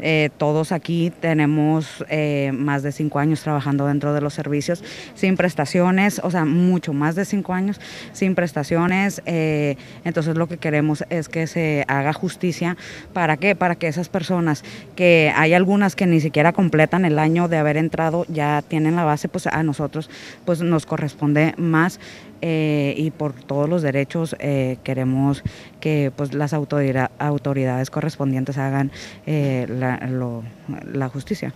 Eh, todos aquí tenemos eh, más de cinco años trabajando dentro de los servicios sin prestaciones, o sea, mucho más de cinco años sin prestaciones. Eh, entonces lo que queremos es que se haga justicia. ¿Para qué? Para que esas personas, que hay algunas que ni siquiera completan el año de haber entrado, ya tienen la base, pues a nosotros pues nos corresponde más eh, y por todos los derechos eh, queremos que pues, las autoridades correspondientes hagan eh, la justicia.